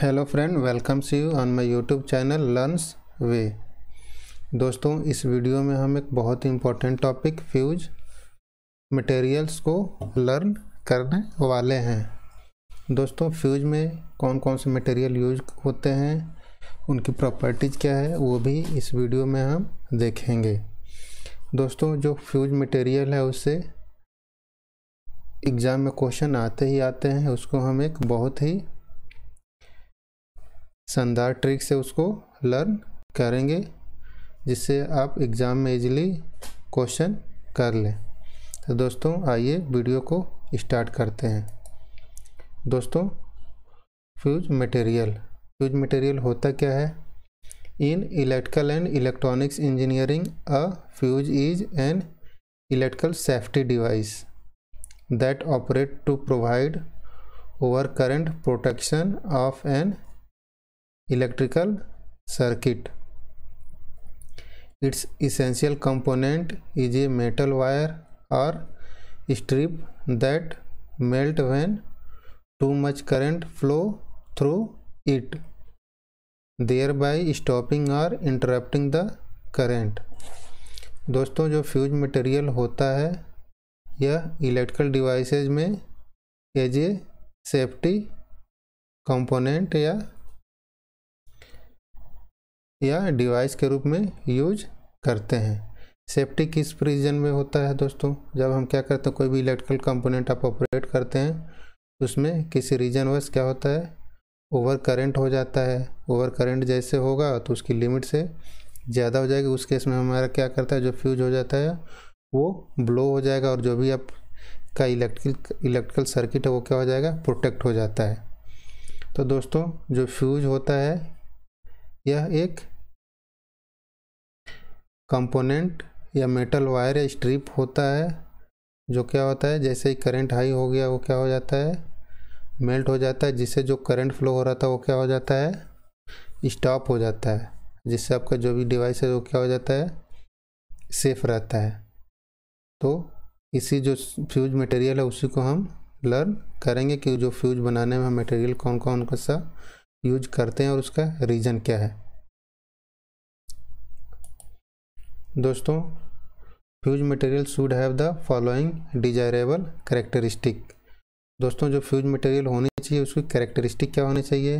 Hello friend welcome see you on my YouTube channel learns way दोस्तों इस video में हम एक बहुत ही इम्पोर्टेंट टॉपिक फ्यूज मटेरियल्स को लर्न करने वाले हैं दोस्तों फ्यूज में कौन कौन से मटेरियल यूज होते हैं उनकी प्रॉपर्टीज़ क्या है वो भी इस वीडियो में हम देखेंगे दोस्तों जो फ्यूज मटेरियल है उससे एग्ज़ाम में क्वेश्चन आते ही आते हैं उसको हम एक बहुत ही शानदार ट्रिक से उसको लर्न करेंगे जिससे आप एग्ज़ाम में इजीली क्वेश्चन कर लें तो दोस्तों आइए वीडियो को स्टार्ट करते हैं दोस्तों फ्यूज मटेरियल फ्यूज मटेरियल होता क्या है in electrical and electronics engineering a fuse is an electrical safety device that operate to provide over current protection of an electrical circuit its essential component is a metal wire or strip that melt when too much current flow through it thereby stopping or interrupting the current दोस्तों जो fuse material होता है यह electrical devices में as a safety component या या device के रूप में यूज करते हैं सेफ्टी किस रीजन में होता है दोस्तों जब हम क्या करते हैं कोई भी इलेक्ट्रिकल कंपोनेंट आप ऑपरेट करते हैं उसमें किसी रीजन वाइज क्या होता है ओवर करंट हो जाता है ओवर करंट जैसे होगा तो उसकी लिमिट से ज़्यादा हो जाएगी उस केस में हमारा क्या करता है जो फ्यूज हो जाता है वो ब्लो हो जाएगा और जो भी आप का इलेक्ट्रिकल इलेक्ट्रिकल सर्किट है वो क्या हो जाएगा प्रोटेक्ट हो जाता है तो दोस्तों जो फ्यूज होता है यह एक कंपोनेंट या मेटल वायर या स्ट्रिप होता है जो क्या होता है जैसे ही करंट हाई हो गया वो क्या हो जाता है मेल्ट हो जाता है जिससे जो करंट फ्लो हो रहा था वो क्या हो जाता है स्टॉप हो जाता है जिससे आपका जो भी डिवाइस है वो क्या हो जाता है सेफ रहता है तो इसी जो फ्यूज मटेरियल है उसी को हम लर्न करेंगे कि जो फ्यूज बनाने में हम मटेरियल कौन कौन सा यूज करते हैं और उसका रीज़न क्या है दोस्तों fuse material should have the following desirable characteristic दोस्तों जो फ्यूज मटेरियल होनी चाहिए उसकी करेक्टरिस्टिक क्या होनी चाहिए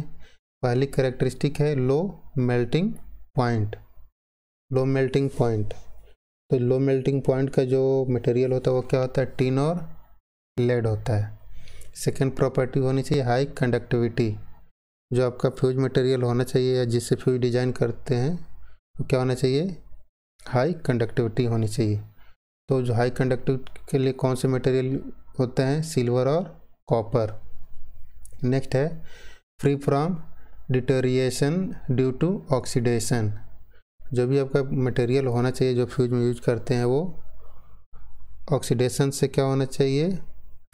पहली करेक्टरिस्टिक है low melting point low melting point तो लो मेल्टिंग पॉइंट का जो मटेरियल होता है वो क्या होता है टिन और लेड होता है सेकेंड प्रॉपर्टी होनी चाहिए हाई कंडक्टिविटी जो आपका फ्यूज मटेरियल होना चाहिए या जिससे फ्यूज डिजाइन करते हैं वो क्या होना चाहिए हाई कंडक्टिविटी होनी चाहिए तो जो हाई कंडक्टिविटी के लिए कौन से मटेरियल होते हैं सिल्वर और कॉपर नेक्स्ट है free from deterioration due to oxidation जो भी आपका मटेरियल होना चाहिए जो फ्यूज में यूज करते हैं वो ऑक्सीडेशन से क्या होना चाहिए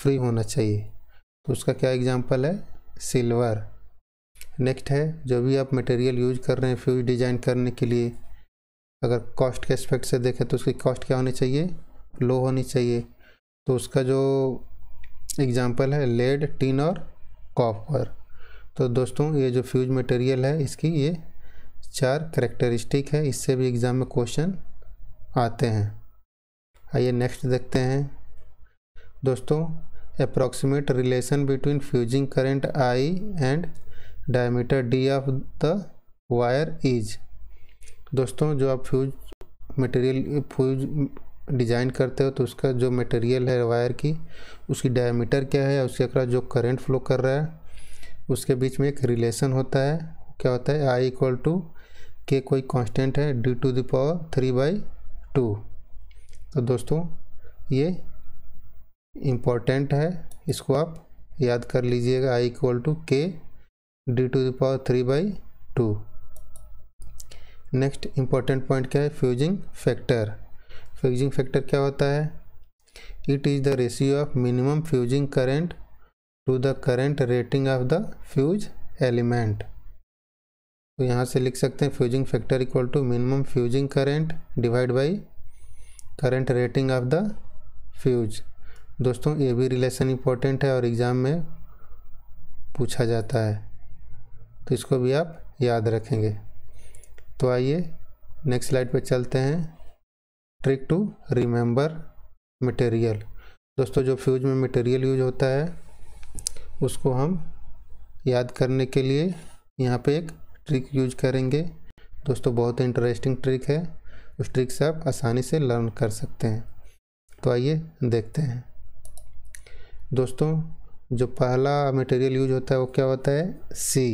फ्री होना चाहिए तो उसका क्या एग्जांपल है सिल्वर नेक्स्ट है जो भी आप मटेरियल यूज कर रहे हैं फ्यूज डिज़ाइन करने के लिए अगर कॉस्ट के एस्पेक्ट से देखें तो उसकी कॉस्ट क्या होनी चाहिए लो होनी चाहिए तो उसका जो एग्ज़ाम्पल है लेड टिन और कॉपर तो दोस्तों ये जो फ्यूज मटेरियल है इसकी ये चार करेक्टरिस्टिक है इससे भी एग्ज़ाम में क्वेश्चन आते हैं आइए नेक्स्ट देखते हैं दोस्तों approximate relation between fusing current I and diameter D of the wire is दोस्तों जो आप फ्यूज मटेरियल फ्यूज डिज़ाइन करते हो तो उसका जो मटेरियल है वायर की उसकी डायमीटर क्या है उसके अकड़ा जो करंट फ्लो कर रहा है उसके बीच में एक रिलेशन होता है क्या होता है आई इक्वल टू के कोई कांस्टेंट है D to the power three by two तो दोस्तों ये इम्पोर्टेंट है इसको आप याद कर लीजिएगा I equal to K D to the power three by two next important point क्या है फ्यूजिंग फैक्टर फ्यूजिंग फैक्टर क्या होता है it is the ratio of minimum fusing current to the current rating of the fuse element तो यहाँ से लिख सकते हैं fusing factor equal to minimum fusing current divide by current rating of the fuse दोस्तों ये भी रिलेशन इम्पोर्टेंट है और एग्ज़ाम में पूछा जाता है तो इसको भी आप याद रखेंगे तो आइए नेक्स्ट स्लाइड पे चलते हैं ट्रिक टू रिमेंबर मटेरियल दोस्तों जो फ्यूज में मटेरियल यूज होता है उसको हम याद करने के लिए यहाँ पे एक ट्रिक यूज करेंगे दोस्तों बहुत इंटरेस्टिंग ट्रिक है उस ट्रिक से आप आसानी से लर्न कर सकते हैं तो आइए देखते हैं दोस्तों जो पहला मटेरियल यूज होता है वो क्या होता है सी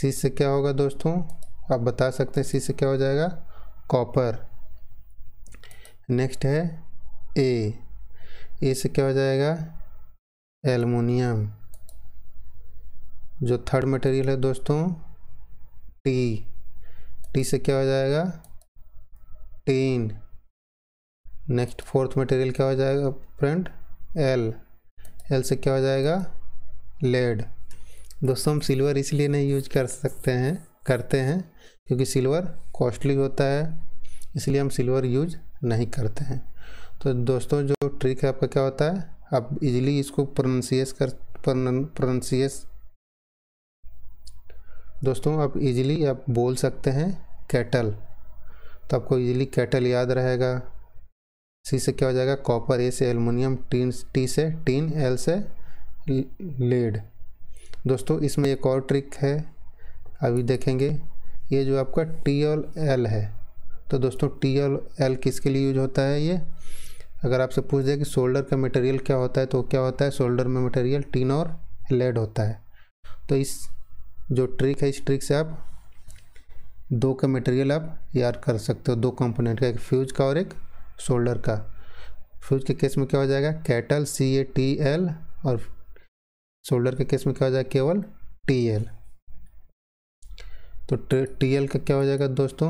सी से क्या होगा दोस्तों आप बता सकते हैं सी से क्या हो जाएगा कॉपर नेक्स्ट है ए ए से क्या हो जाएगा एलमोनियम जो थर्ड मटेरियल है दोस्तों टी टी से क्या हो जाएगा टीन नेक्स्ट फोर्थ मटेरियल क्या हो जाएगा फ्रेंड एल एल से क्या हो जाएगा लेड दोस्तों हम सिल्वर इसलिए नहीं यूज कर सकते हैं करते हैं क्योंकि सिल्वर कॉस्टली होता है इसलिए हम सिल्वर यूज नहीं करते हैं तो दोस्तों जो ट्रिक है आपका क्या होता है आप इजीली इसको प्रोनसीस कर प्रोनसीस दोस्तों आप इजीली आप बोल सकते हैं कैटल तो आपको इजीली कैटल याद रहेगा सी से क्या हो जाएगा कॉपर ए से एलमिनियम टीन टी से टीन एल से लेड दोस्तों इसमें एक और ट्रिक है अभी देखेंगे ये जो आपका टी और एल है तो दोस्तों टी और एल किसके लिए यूज होता है ये अगर आपसे पूछ दे कि शोल्डर का मटेरियल क्या होता है तो क्या होता है शोल्डर में मटेरियल टीन और लेड होता है तो इस जो ट्रिक है इस ट्रिक से आप दो का मटेरियल आप याद कर सकते हो दो कंपोनेंट का एक फ्यूज का और एक शोल्डर का फ्यूज के केस में क्या हो जाएगा kettle C A T L और शोल्डर के केस में क्या हो जाएगा केवल टी एल तो टी एल का क्या हो जाएगा दोस्तों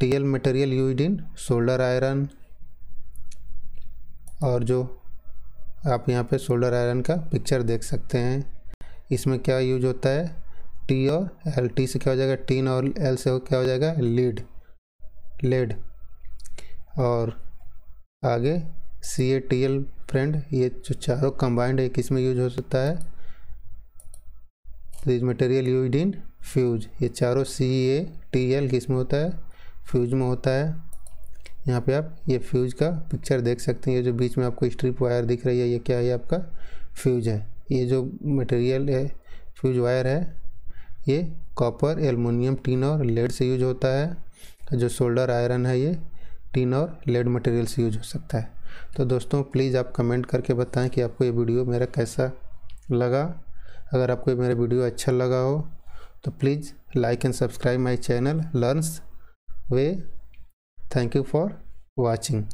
T L material use in solder iron और जो आप यहाँ पे सोल्डर आयरन का पिक्चर देख सकते हैं इसमें क्या यूज होता है टी और एल टी से क्या हो जाएगा टीन और एल से क्या हो जाएगा लीड लेड और आगे C A T L friend ये जो चारों कंबाइंड है किसमें यूज हो सकता है तो मटेरियल यूज इन फ्यूज ये चारों सी ए टी एल किस में होता है फ्यूज में होता है यहाँ पे आप ये फ्यूज का पिक्चर देख सकते हैं ये जो बीच में आपको स्ट्रिप वायर दिख रही है ये क्या है आपका फ्यूज है ये जो मटेरियल है फ्यूज वायर है ये कॉपर एलमोनियम टीन और लेड से यूज होता है जो शोल्डर आयरन है ये टीन और लेड मटेरियल से यूज हो सकता है तो दोस्तों प्लीज़ आप कमेंट करके बताएं कि आपको ये वीडियो मेरा कैसा लगा अगर आपको मेरा वीडियो अच्छा लगा हो So please like and subscribe my channel learns way. Thank you for watching.